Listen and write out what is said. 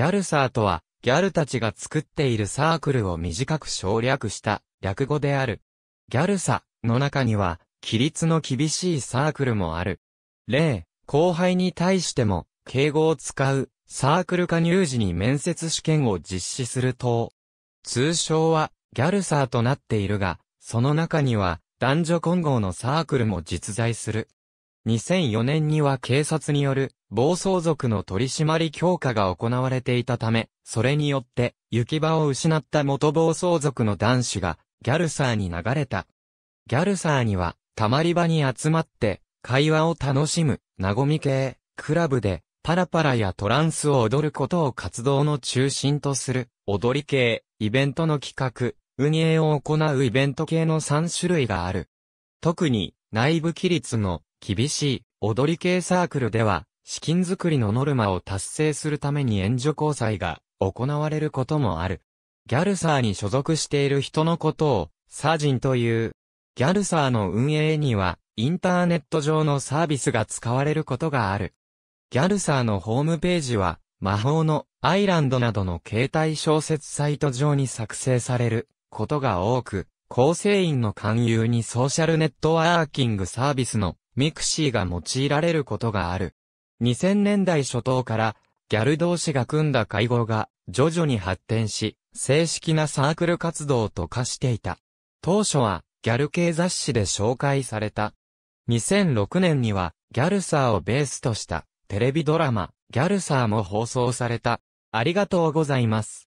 ギャルサーとは、ギャルたちが作っているサークルを短く省略した略語である。ギャルサの中には、規律の厳しいサークルもある。例、後輩に対しても、敬語を使う、サークル加入時に面接試験を実施すると、通称は、ギャルサーとなっているが、その中には、男女混合のサークルも実在する。2004年には警察による暴走族の取締り強化が行われていたため、それによって行き場を失った元暴走族の男子がギャルサーに流れた。ギャルサーにはたまり場に集まって会話を楽しむ、なごみ系、クラブでパラパラやトランスを踊ることを活動の中心とする、踊り系、イベントの企画、運営を行うイベント系の3種類がある。特に、内部規律の厳しい踊り系サークルでは、資金づくりのノルマを達成するために援助交際が行われることもある。ギャルサーに所属している人のことを、サージンという。ギャルサーの運営には、インターネット上のサービスが使われることがある。ギャルサーのホームページは、魔法のアイランドなどの携帯小説サイト上に作成されることが多く、構成員の勧誘にソーシャルネットワーキングサービスのミクシーが用いられることがある。2000年代初頭から、ギャル同士が組んだ会合が、徐々に発展し、正式なサークル活動と化していた。当初は、ギャル系雑誌で紹介された。2006年には、ギャルサーをベースとした、テレビドラマ、ギャルサーも放送された。ありがとうございます。